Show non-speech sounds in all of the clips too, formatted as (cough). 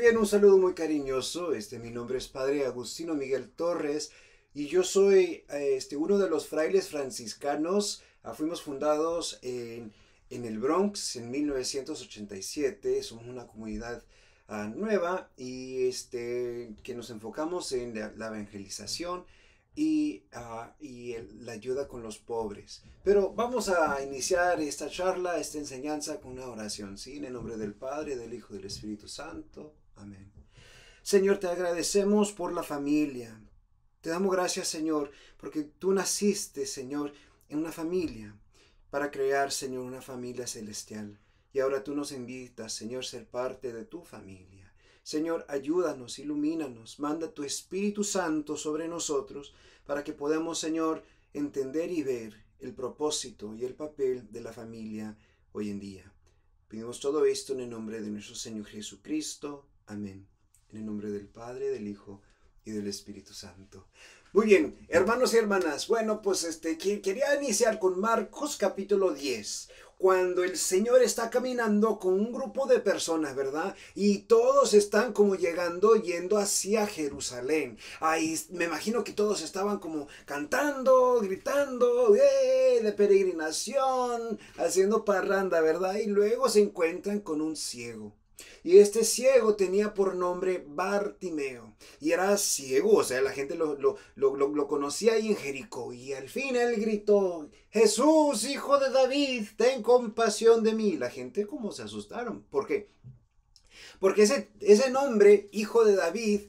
Bien, un saludo muy cariñoso. Este, mi nombre es Padre Agustino Miguel Torres y yo soy este, uno de los frailes franciscanos. Ah, fuimos fundados en, en el Bronx en 1987. Somos una comunidad ah, nueva y este, que nos enfocamos en la, evangelización y, ah, y la ayuda con los pobres. Pero vamos a iniciar esta charla, esta enseñanza con una oración, ¿sí? En el nombre del Padre, del Hijo y del Espíritu Santo. Amén. Señor, te agradecemos por la familia. Te damos gracias, Señor, porque tú naciste, Señor, en una familia para crear, Señor, una familia celestial. Y ahora tú nos invitas, Señor, a ser parte de tu familia. Señor, ayúdanos, ilumínanos, manda tu Espíritu Santo sobre nosotros para que podamos, Señor, entender y ver el propósito y el papel de la familia hoy en día. Pedimos todo esto en el nombre de nuestro Señor Jesucristo. Amén. En el nombre del Padre, del Hijo y del Espíritu Santo. Muy bien, hermanos y hermanas. Bueno, pues este quería iniciar con Marcos capítulo 10 cuando el Señor está caminando con un grupo de personas, ¿verdad? Y todos están como llegando, yendo hacia Jerusalén. Ahí me imagino que todos estaban como cantando, gritando, ¡eh! de peregrinación, haciendo parranda, ¿verdad? Y luego se encuentran con un ciego. Y este ciego tenía por nombre Bartimeo. Y era ciego, o sea, la gente lo, conocía ahí en Jericó. Y al fin él gritó, Jesús, hijo de David, ten compasión de mí. La gente como se asustaron. ¿Por qué? Porque ese, ese nombre, hijo de David,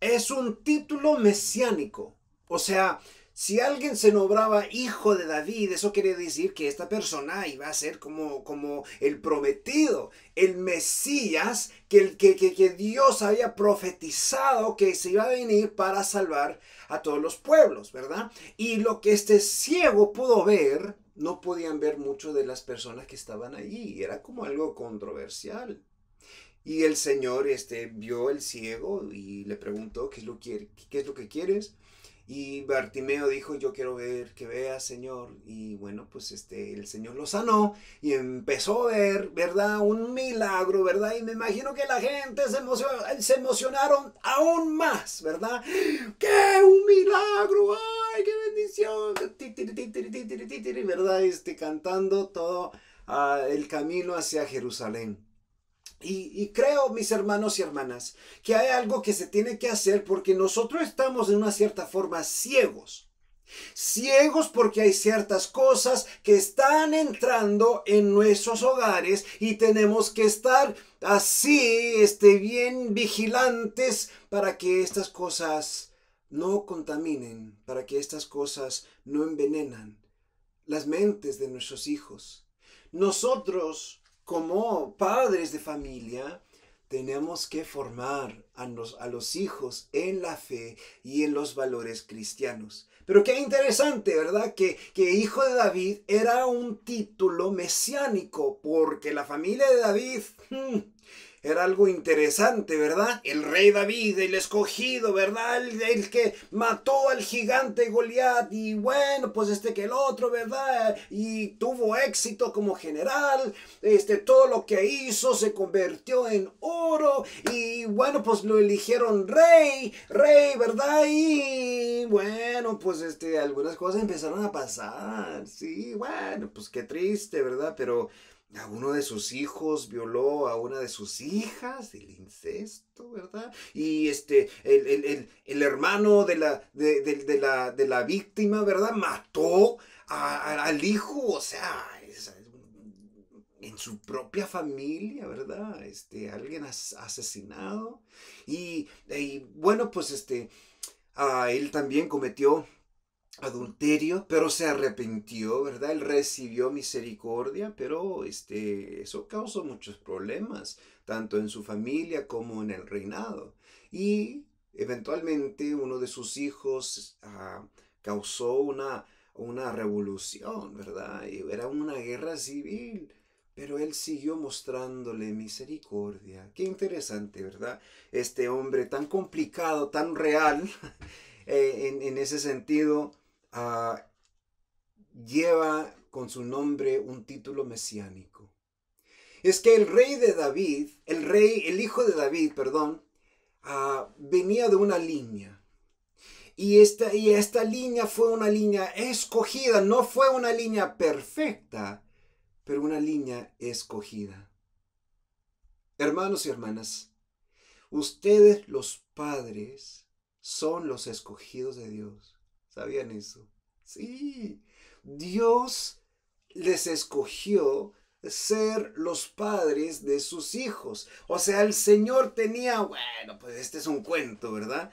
es un título mesiánico. O sea, si alguien se nombraba hijo de David, eso quiere decir que esta persona iba a ser como, como el prometido, el Mesías que, que, que, Dios había profetizado que se iba a venir para salvar a todos los pueblos, ¿verdad? Y lo que este ciego pudo ver, no podían ver mucho de las personas que estaban allí. Era como algo controversial. Y el Señor este, vio el ciego y le preguntó, ¿qué es lo, qué es lo que quieres? Y Bartimeo dijo, yo quiero ver, que vea, Señor. Y bueno, pues este, el Señor lo sanó y empezó a ver, ¿verdad? Un milagro, ¿verdad? Y me imagino que la gente se, se emocionaron aún más, ¿verdad? ¡Qué un milagro! ¡Ay, qué bendición! ¿Verdad? Este, cantando todo el camino hacia Jerusalén. Y, creo, mis hermanos y hermanas, que hay algo que se tiene que hacer porque nosotros estamos de una cierta forma ciegos. Ciegos porque hay ciertas cosas que están entrando en nuestros hogares y tenemos que estar así, este, bien vigilantes para que estas cosas no contaminen, para que estas cosas no envenenan las mentes de nuestros hijos. Nosotros como padres de familia, tenemos que formar a los, a los hijos en la fe y en los valores cristianos. Pero qué interesante, ¿verdad? Que, que, hijo de David era un título mesiánico, porque la familia de David hmm, era algo interesante, ¿verdad? El rey David, el escogido, ¿verdad? El, que mató al gigante Goliat y bueno, pues este que el otro, ¿verdad? Y tuvo éxito como general, este, todo lo que hizo se convirtió en oro y bueno, pues lo eligieron rey, rey, ¿verdad? Y bueno, pues este, algunas cosas empezaron a pasar, sí, bueno, pues qué triste, ¿verdad? Pero a uno de sus hijos violó a una de sus hijas, el incesto, ¿verdad? Y este, el, hermano de la, de, la, víctima, ¿verdad? Mató a, al hijo, o sea, en su propia familia, ¿verdad? Este, alguien asesinado. Y, bueno, pues este, ah, él también cometió adulterio, pero se arrepintió, ¿verdad? Él recibió misericordia, pero este, eso causó muchos problemas, tanto en su familia como en el reinado. Y eventualmente uno de sus hijos ah, causó una, una revolución, ¿verdad? Era una guerra civil. Pero él siguió mostrándole misericordia. Qué interesante, ¿verdad? Este hombre tan complicado, tan real, (laughs) eh, en, en ese sentido, Ah, lleva con su nombre un título mesiánico. Es que el rey de David, el rey, el hijo de David, perdón, ah, venía de una línea. Y esta, y esta línea fue una línea escogida, no fue una línea perfecta, pero una línea escogida. Hermanos y hermanas, ustedes los padres son los escogidos de Dios. ¿Sabían eso? Sí. Dios les escogió ser los padres de sus hijos. O sea, el Señor tenía, bueno, pues este es un cuento, ¿verdad?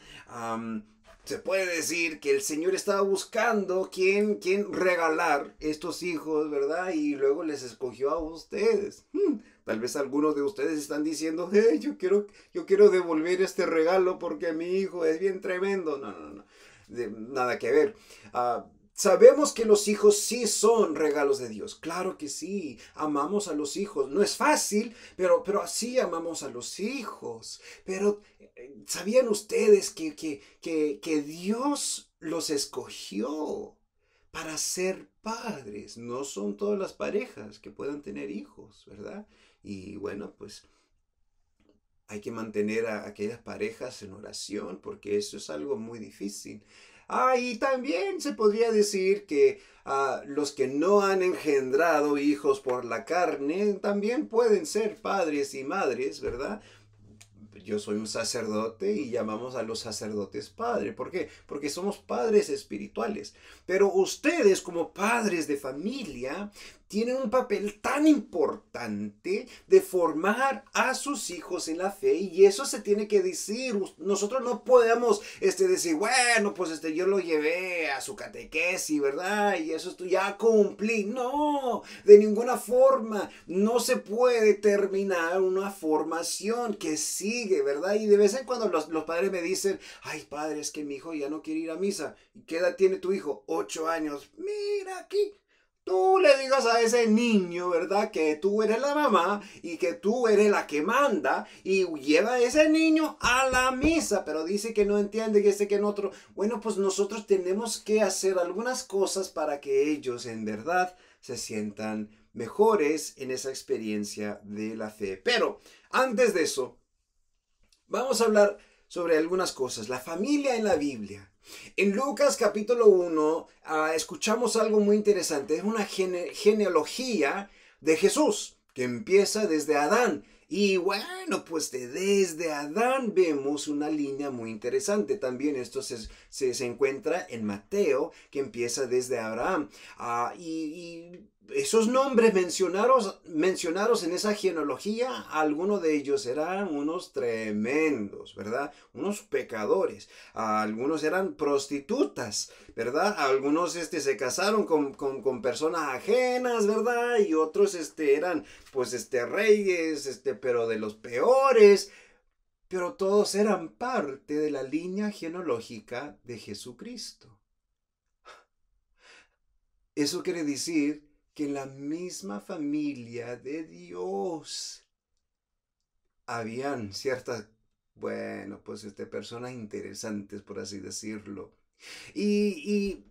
se puede decir que el Señor estaba buscando quién, regalar estos hijos, ¿verdad? Y luego les escogió a ustedes. Hmm, tal vez algunos de ustedes están diciendo, yo quiero, yo quiero devolver este regalo porque mi hijo es bien tremendo. No, no, no nada que ver. Ah, sabemos que los hijos sí son regalos de Dios. Claro que sí, amamos a los hijos. No es fácil, pero, pero así amamos a los hijos. Pero eh, ¿sabían ustedes que, que, que Dios los escogió para ser padres? No son todas las parejas que puedan tener hijos, ¿verdad? Y bueno, pues hay que mantener a aquellas parejas en oración porque eso es algo muy difícil. Ah, y también se podría decir que ah, los que no han engendrado hijos por la carne también pueden ser padres y madres, ¿verdad? yo soy un sacerdote y llamamos a los sacerdotes padre. ¿Por qué? Porque somos padres espirituales. Pero ustedes como padres de familia tienen un papel tan importante de formar a sus hijos en la fe y eso se tiene que decir. Nosotros no podemos este, decir, bueno, pues este, yo lo llevé a su catequesis, ¿verdad? Y eso ya cumplí. No, de ninguna forma. No se puede terminar una formación que sigue ¿verdad? Y de vez en cuando los, padres me dicen, ay padre, es que mi hijo ya no quiere ir a misa. ¿Qué edad tiene tu hijo? Ocho años. Mira aquí, tú le digas a ese niño, ¿verdad? Que tú eres la mamá y que tú eres la que manda y lleva a ese niño a la misa, pero dice que no entiende, que dice que en otro. Bueno, pues nosotros tenemos que hacer algunas cosas para que ellos en verdad se sientan mejores en esa experiencia de la fe. Pero antes de eso, Vamos a hablar sobre algunas cosas. La familia en la Biblia. En Lucas capítulo 1 ah, escuchamos algo muy interesante. Es una genealogía de Jesús que empieza desde Adán. Y bueno, pues desde Adán vemos una línea muy interesante. También esto se, encuentra en Mateo, que empieza desde Abraham. Ah, y esos nombres mencionados, mencionados en esa genealogía, algunos de ellos eran unos tremendos, ¿verdad? Unos pecadores. Algunos eran prostitutas, ¿verdad? Algunos este, se casaron con, personas ajenas, ¿verdad? Y otros este, eran, pues, este, reyes, este, pero de los peores. Pero todos eran parte de la línea genealógica de Jesucristo. Eso quiere decir que la misma familia de Dios habían ciertas, bueno, pues este, personas interesantes, por así decirlo. y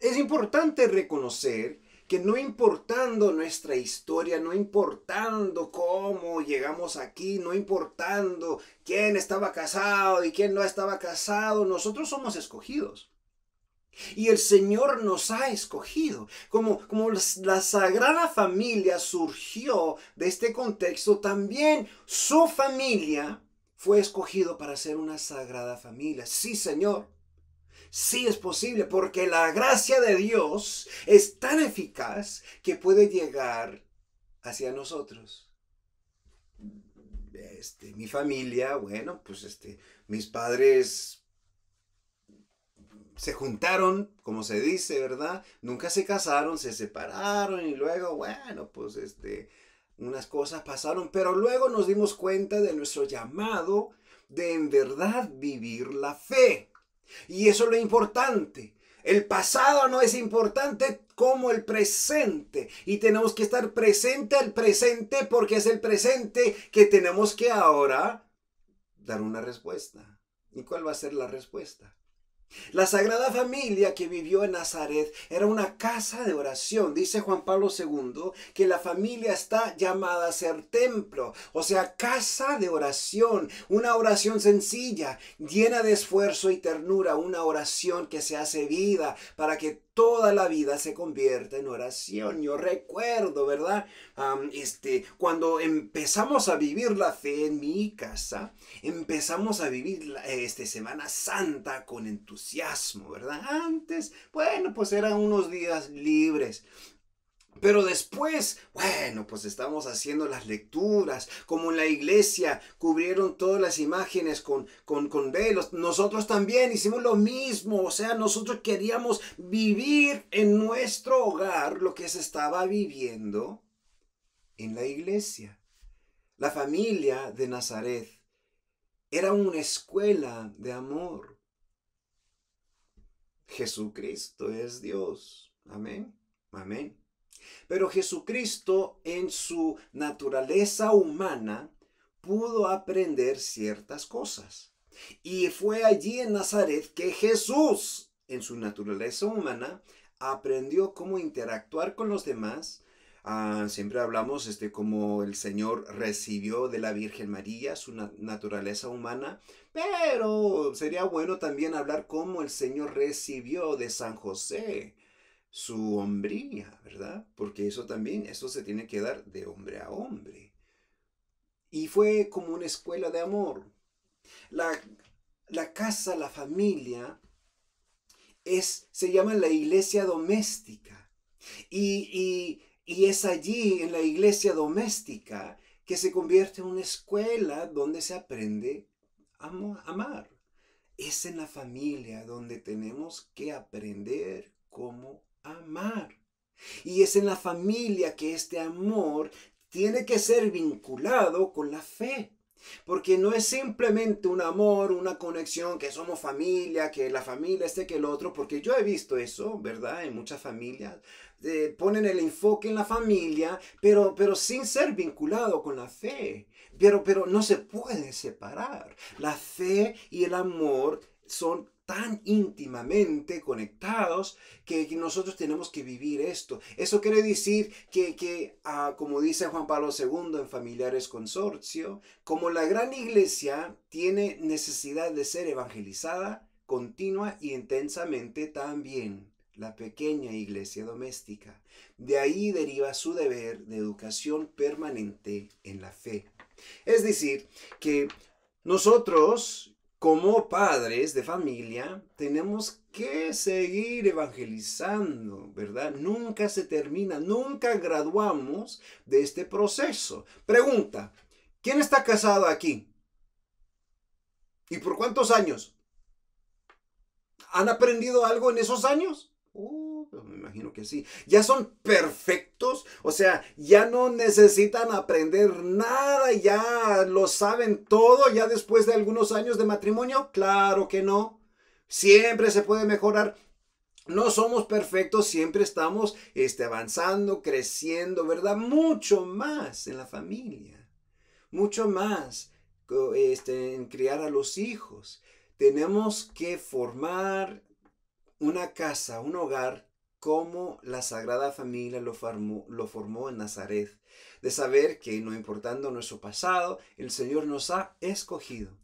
es importante reconocer que no importando nuestra historia, no importando cómo llegamos aquí, no importando quién estaba casado y quién no estaba casado, nosotros somos escogidos. Y el Señor nos ha escogido. Como, como la, Sagrada Familia surgió de este contexto, también su familia fue escogido para ser una Sagrada Familia. Sí, Señor. Sí es posible porque la gracia de Dios es tan eficaz que puede llegar hacia nosotros. Este, mi familia, bueno, pues este, mis padres se juntaron, como se dice, ¿verdad? Nunca se casaron, se separaron y luego, bueno, pues este, unas cosas pasaron, pero luego nos dimos cuenta de nuestro llamado de en verdad vivir la fe. Y eso es lo importante. El pasado no es importante como el presente. Y tenemos que estar presente al presente porque es el presente que tenemos que ahora dar una respuesta. ¿Y cuál va a ser la respuesta? La Sagrada Familia que vivió en Nazaret era una casa de oración. Dice Juan Pablo II que la familia está llamada a ser templo, o sea, casa de oración, una oración sencilla, llena de esfuerzo y ternura, una oración que se hace vida para que toda la vida se convierta en oración. Yo recuerdo, ¿verdad? este, cuando empezamos a vivir la fe en mi casa, empezamos a vivir este, Semana Santa con entusiasmo entusiasmo, ¿verdad? Antes, bueno, pues eran unos días libres. Pero después, bueno, pues estamos haciendo las lecturas, como en la iglesia cubrieron todas las imágenes con, con, con, velos. Nosotros también hicimos lo mismo, o sea, nosotros queríamos vivir en nuestro hogar lo que se estaba viviendo en la iglesia. La familia de Nazaret era una escuela de amor Jesucristo es Dios. Amén. Amén. Pero Jesucristo en su naturaleza humana pudo aprender ciertas cosas. Y fue allí en Nazaret que Jesús, en su naturaleza humana, aprendió cómo interactuar con los demás, Ah, siempre hablamos este, como el Señor recibió de la Virgen María su naturaleza humana, pero sería bueno también hablar cómo el Señor recibió de San José su hombría, ¿verdad? Porque eso también, eso se tiene que dar de hombre a hombre. Y fue como una escuela de amor. La, casa, la familia, es, se llama la iglesia doméstica. y y es allí, en la iglesia doméstica, que se convierte en una escuela donde se aprende a amar. Es en la familia donde tenemos que aprender cómo amar. Y es en la familia que este amor tiene que ser vinculado con la fe. Porque no es simplemente un amor, una conexión, que somos familia, que la familia este, que el otro, porque yo he visto eso, ¿verdad? En muchas familias. ponen el enfoque en la familia, pero, pero sin ser vinculado con la fe. Pero, pero no se puede separar. La fe y el amor son tan íntimamente conectados que nosotros tenemos que vivir esto. Eso quiere decir que, ah, como dice Juan Pablo II en Familiares Consorcio, como la gran iglesia tiene necesidad de ser evangelizada continua y intensamente también la pequeña iglesia doméstica. De ahí deriva su deber de educación permanente en la fe. Es decir, que nosotros como padres de familia tenemos que seguir evangelizando, ¿verdad? Nunca se termina, nunca graduamos de este proceso. Pregunta, ¿quién está casado aquí? ¿Y por cuántos años? ¿Han aprendido algo en esos años? me imagino que sí. Ya son perfectos, o sea, ya no necesitan aprender nada, ya lo saben todo, ya después de algunos años de matrimonio, claro que no. Siempre se puede mejorar. No somos perfectos, siempre estamos este, avanzando, creciendo, ¿verdad? Mucho más en la familia, mucho más este, en criar a los hijos. Tenemos que formar una casa, un hogar cómo la Sagrada Familia lo formó, lo formó en Nazaret, de saber que no importando nuestro pasado, el Señor nos ha escogido,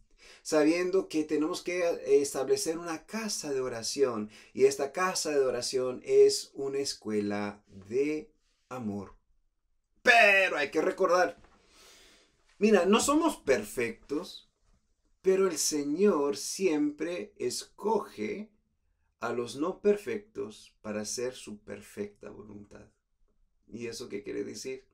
sabiendo que tenemos que eh, establecer una casa de oración y esta casa de oración es una escuela de amor. Pero hay que recordar, mira, no somos perfectos, pero el Señor siempre escoge a los no perfectos para hacer su perfecta voluntad. ¿Y eso qué quiere decir?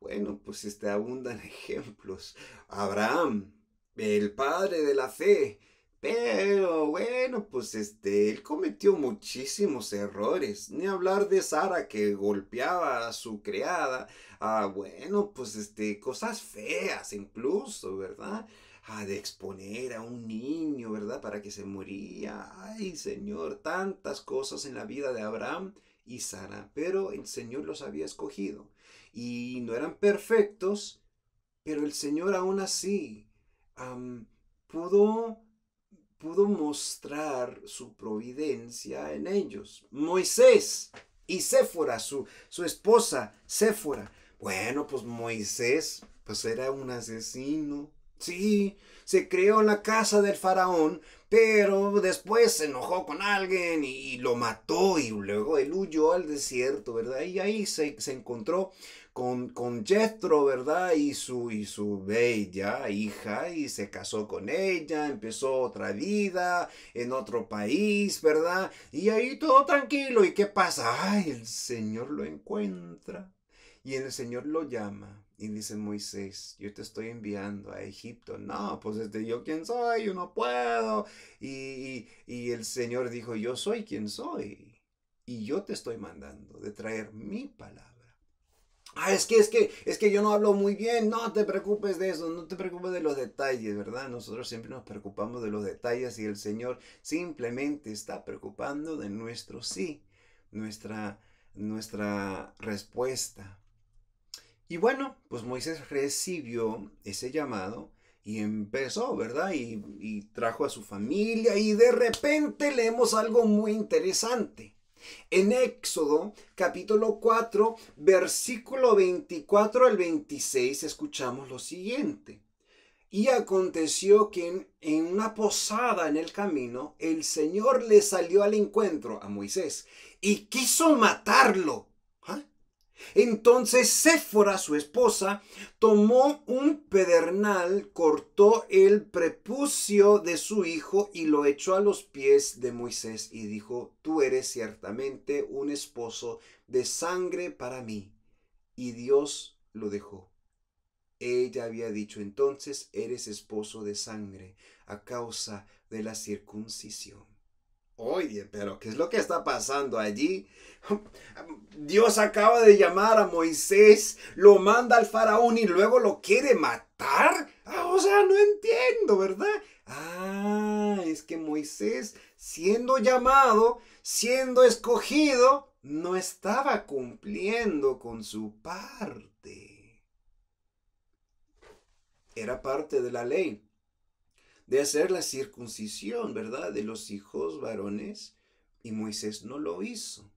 Bueno, pues este, abundan (laughs) ejemplos. Abraham, el padre de la fe, pero bueno, pues este, él cometió muchísimos errores. Ni hablar de Sara que golpeaba a su criada. Ah, bueno, pues este, cosas feas incluso, ¿verdad? de exponer a un niño, ¿verdad? Para que se moría. Ay, Señor, tantas cosas en la vida de Abraham y Sara, pero el Señor los había escogido y no eran perfectos, pero el Señor aún así pudo pudo mostrar su providencia en ellos. Moisés y Séfora, su, su esposa, Séfora. Bueno, pues Moisés, pues era un asesino, Sí, se creó la casa del faraón, pero después se enojó con alguien y, lo mató y luego él huyó al desierto, ¿verdad? Y ahí se, encontró con, con Jethro, ¿verdad? Y su, y su bella hija y se casó con ella, empezó otra vida en otro país, ¿verdad? Y ahí todo tranquilo. ¿Y qué pasa? Ay, el Señor lo encuentra y el Señor lo llama. Y dice Moisés, yo te estoy enviando a Egipto. No, pues este, yo quién soy, yo no puedo. Y, el Señor dijo, yo soy quien soy. Y yo te estoy mandando de traer mi palabra. Ah, es que, es que, es que yo no hablo muy bien. No te preocupes de eso, no te preocupes de los detalles, ¿verdad? Nosotros siempre nos preocupamos de los detalles y el Señor simplemente está preocupando de nuestro sí, nuestra, nuestra respuesta. Y bueno, pues Moisés recibió ese llamado y empezó, ¿verdad? Y, trajo a su familia y de repente leemos algo muy interesante. En Éxodo capítulo 4, versículo 24 al 26, escuchamos lo siguiente. Y aconteció que en una posada en el camino, el Señor le salió al encuentro a Moisés y quiso matarlo entonces Séfora, su esposa, tomó un pedernal, cortó el prepucio de su hijo y lo echó a los pies de Moisés y dijo, tú eres ciertamente un esposo de sangre para mí. Y Dios lo dejó. Ella había dicho entonces, eres esposo de sangre a causa de la circuncisión. Oye, pero ¿qué es lo que está pasando allí? (laughs) Dios acaba de llamar a Moisés, lo manda al faraón y luego lo quiere matar. Ah, o sea, no entiendo, ¿verdad? Ah, es que Moisés, siendo llamado, siendo escogido, no estaba cumpliendo con su parte. Era parte de la ley de hacer la circuncisión, ¿verdad?, de los hijos varones, y Moisés no lo hizo.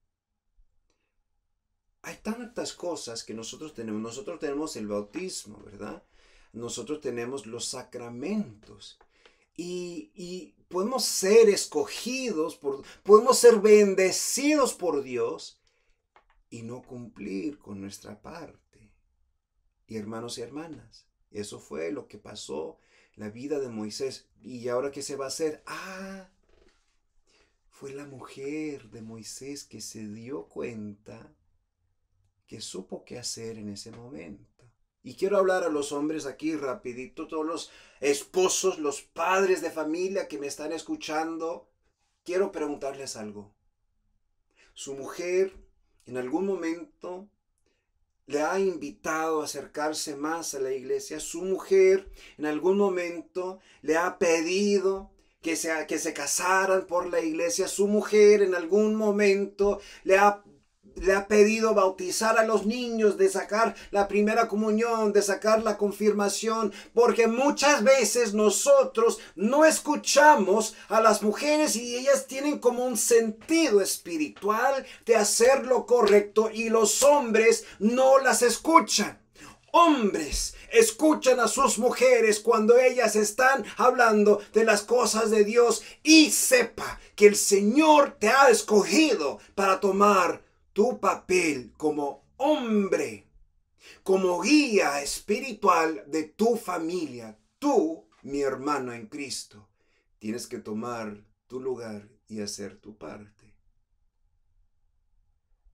Hay tantas cosas que nosotros tenemos. Nosotros tenemos el bautismo, ¿verdad? Nosotros tenemos los sacramentos. Y, y podemos ser escogidos, por, podemos ser bendecidos por Dios y no cumplir con nuestra parte. Y hermanos y hermanas, eso fue lo que pasó la vida de Moisés. ¿Y ahora qué se va a hacer? Ah, fue la mujer de Moisés que se dio cuenta que supo qué hacer en ese momento. Y quiero hablar a los hombres aquí rapidito, todos los esposos, los padres de familia que me están escuchando, quiero preguntarles algo. Su mujer en algún momento le ha invitado a acercarse más a la iglesia. Su mujer en algún momento le ha pedido que se, que se casaran por la iglesia. Su mujer en algún momento le ha le ha pedido bautizar a los niños, de sacar la primera comunión, de sacar la confirmación, porque muchas veces nosotros no escuchamos a las mujeres y ellas tienen como un sentido espiritual de hacer lo correcto y los hombres no las escuchan. Hombres, escuchan a sus mujeres cuando ellas están hablando de las cosas de Dios y sepa que el Señor te ha escogido para tomar tu papel como hombre, como guía espiritual de tu familia. Tú, mi hermano en Cristo, tienes que tomar tu lugar y hacer tu parte.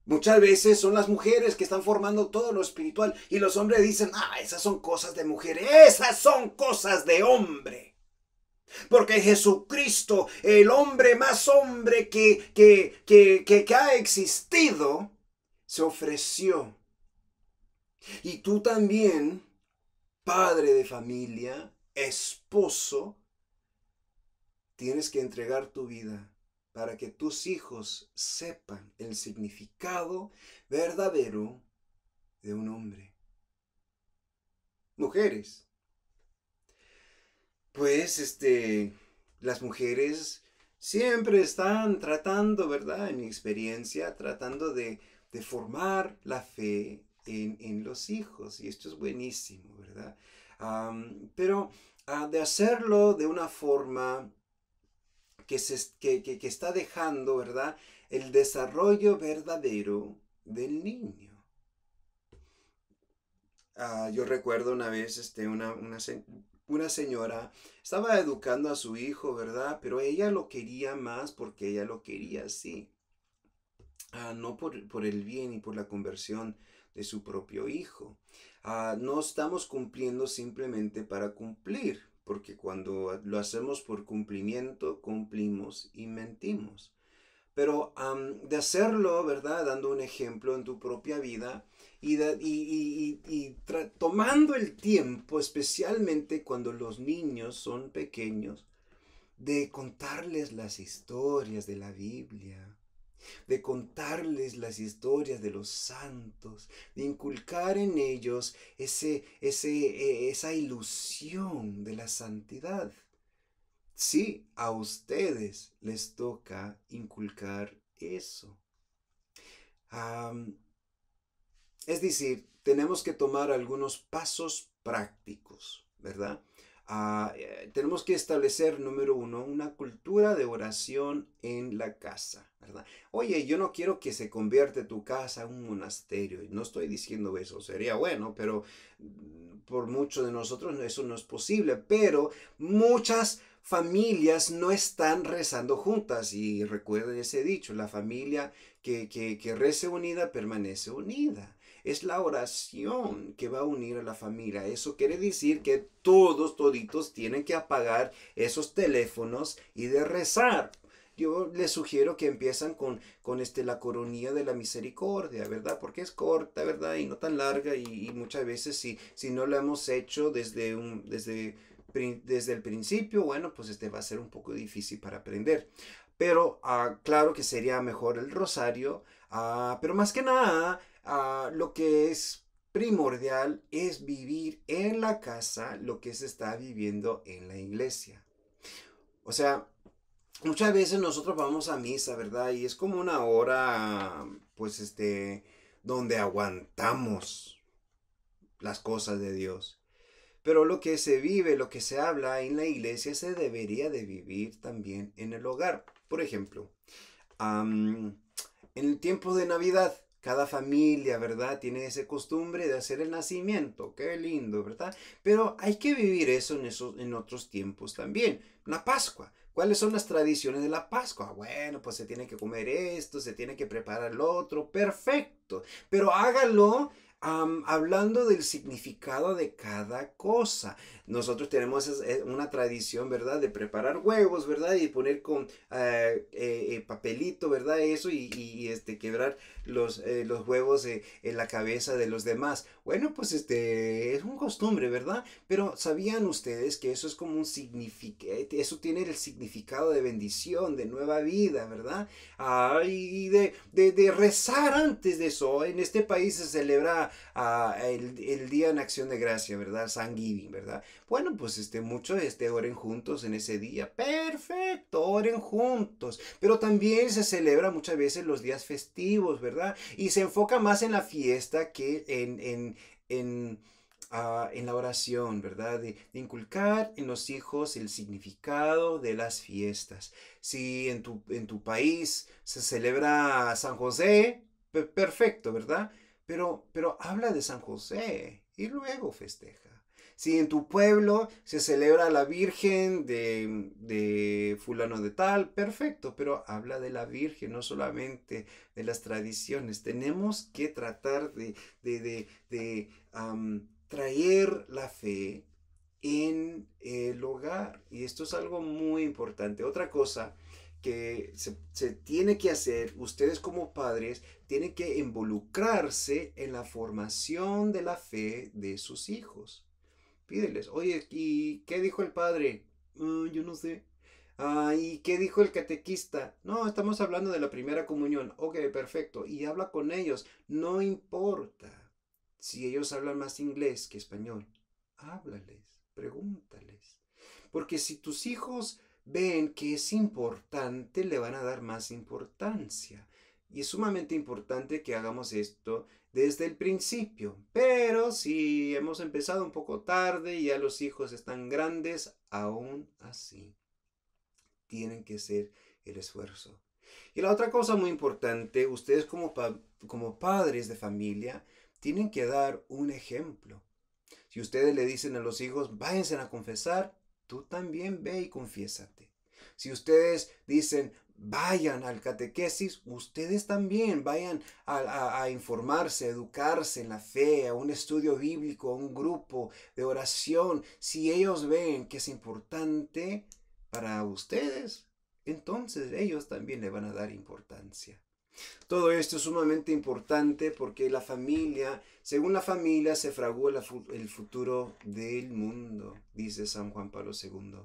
Muchas veces son las mujeres que están formando todo lo espiritual y los hombres dicen, ah, esas son cosas de mujer, esas son cosas de hombre. Porque Jesucristo, el hombre más hombre que, que, ha existido, se ofreció. Y tú también, padre de familia, esposo, tienes que entregar tu vida para que tus hijos sepan el significado verdadero de un hombre. Mujeres, pues, este, las mujeres siempre están tratando, ¿verdad? En mi experiencia, tratando de, formar la fe en, los hijos. Y esto es buenísimo, ¿verdad? pero ah, de hacerlo de una forma que, se, está dejando, ¿verdad? El desarrollo verdadero del niño. Ah, yo recuerdo una vez este, una, una, una señora estaba educando a su hijo, ¿verdad? Pero ella lo quería más porque ella lo quería así. Ah, no por, el bien y por la conversión de su propio hijo. Ah, no estamos cumpliendo simplemente para cumplir, porque cuando lo hacemos por cumplimiento, cumplimos y mentimos. Pero de hacerlo, ¿verdad? Dando un ejemplo en tu propia vida, y, tomando el tiempo, especialmente cuando los niños son pequeños, de contarles las historias de la Biblia, de contarles las historias de los santos, de inculcar en ellos ese, e, esa ilusión de la santidad. Sí, a ustedes les toca inculcar eso. Es decir, tenemos que tomar algunos pasos prácticos, ¿verdad? Ah, eh, tenemos que establecer, número uno, una cultura de oración en la casa, ¿verdad? Oye, yo no quiero que se convierta tu casa en un monasterio, no estoy diciendo eso, sería bueno, pero mm, por muchos de nosotros eso no es posible, pero muchas familias no están rezando juntas y recuerden ese dicho, la familia que, que, que rece unida permanece unida es la oración que va a unir a la familia. Eso quiere decir que todos, toditos, tienen que apagar esos teléfonos y de rezar yo les sugiero que empiezan con, con este, la coronilla de la misericordia, ¿verdad? Porque es corta, ¿verdad? Y no tan larga y, muchas veces si, si no lo hemos hecho desde, un, desde, desde el principio, bueno, pues este va a ser un poco difícil para aprender pero ah, claro que sería mejor el rosario, ah, pero más que nada ah, lo que es primordial es vivir en la casa lo que se está viviendo en la iglesia. O sea, muchas veces nosotros vamos a misa, ¿verdad? Y es como una hora, pues este, donde aguantamos las cosas de Dios. Pero lo que se vive, lo que se habla en la iglesia, se debería de vivir también en el hogar. Por ejemplo, en el tiempo de Navidad, cada familia, ¿verdad? Tiene esa costumbre de hacer el nacimiento. Qué lindo, ¿verdad? Pero hay que vivir eso en, esos, en otros tiempos también. La Pascua. ¿Cuáles son las tradiciones de la Pascua? Ah, bueno, pues se tiene que comer esto, se tiene que preparar lo otro. Perfecto. Pero hágalo hablando del significado de cada cosa. Nosotros tenemos eh, una tradición, ¿verdad? De preparar huevos, ¿verdad? Y poner con eh, eh, papelito, ¿verdad? Eso y, y este, quebrar eh, los, huevos eh, en la cabeza de los demás. Bueno, pues este es un costumbre, ¿verdad? Pero ¿sabían ustedes que eso es como un significado, eso tiene el significado de bendición, de nueva vida, ¿verdad? y de, rezar antes de eso. En este país se celebra ah, el, el, Día en Acción de Gracia, ¿verdad? San Giving, ¿verdad? Bueno, pues este, muchos este, oren juntos en ese día. Perfecto, oren juntos. Pero también se celebra muchas veces los días festivos, ¿verdad? Y se enfoca más en la fiesta que en, en, ah, la oración, ¿verdad? De, inculcar en los hijos el significado de las fiestas. Si en tu, en tu país se celebra San José, perfecto, ¿verdad? Pero, pero habla de San José y luego festeja si en tu pueblo se celebra la Virgen de, fulano de tal, perfecto, pero habla de la Virgen, no solamente de las tradiciones. Tenemos que tratar de, traer la fe en el hogar. Y esto es algo muy importante. Otra cosa que se, tiene que hacer, ustedes como padres tienen que involucrarse en la formación de la fe de sus hijos. Pídeles, oye, ¿y qué dijo el padre? Mm, yo no sé. Ah, ¿y qué dijo el catequista? No, estamos hablando de la primera comunión. Ok, perfecto. Y habla con ellos. No importa si ellos hablan más inglés que español. Háblales, pregúntales. Porque si tus hijos ven que es importante, le van a dar más importancia. Y es sumamente importante que hagamos esto desde el principio. Pero si hemos empezado un poco tarde y ya los hijos están grandes, aún así tienen que ser el esfuerzo. Y la otra cosa muy importante, ustedes como, como padres de familia tienen que dar un ejemplo. Si ustedes le dicen a los hijos, váyanse a confesar, tú también ve y confiésate. Si ustedes dicen, vayan al catequesis, ustedes también vayan a, informarse, a educarse en la fe, a un estudio bíblico, a un grupo de oración. Si ellos ven que es importante para ustedes, entonces ellos también le van a dar importancia. Todo esto es sumamente importante porque la familia, según la familia, se fragua el futuro del mundo, dice San Juan Pablo II.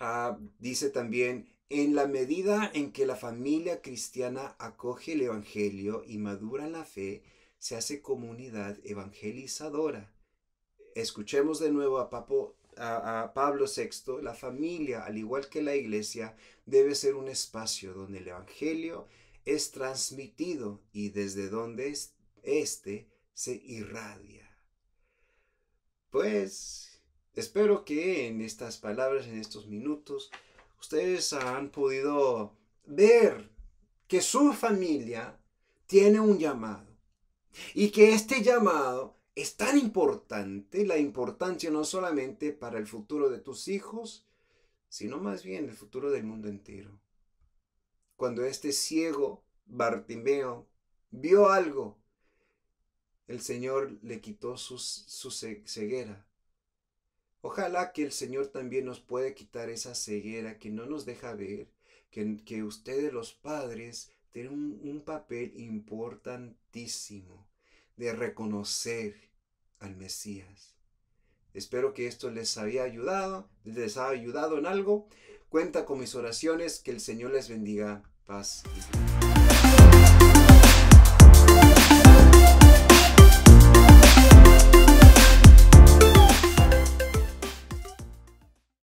Ah, dice también en la medida en que la familia cristiana acoge el Evangelio y madura la fe, se hace comunidad evangelizadora. Escuchemos de nuevo a, a Pablo VI, la familia, al igual que la iglesia, debe ser un espacio donde el Evangelio es transmitido y desde donde éste se irradia. Pues espero que en estas palabras, en estos minutos, ustedes han podido ver que su familia tiene un llamado y que este llamado es tan importante, la importancia no solamente para el futuro de tus hijos, sino más bien el futuro del mundo entero. Cuando este ciego Bartimeo vio algo, el Señor le quitó su, su ceguera Ojalá que el Señor también nos pueda quitar esa ceguera que no nos deja ver, que, que ustedes los padres tienen un, papel importantísimo de reconocer al Mesías. Espero que esto les haya ayudado, les ha ayudado en algo. Cuenta con mis oraciones, que el Señor les bendiga. Paz y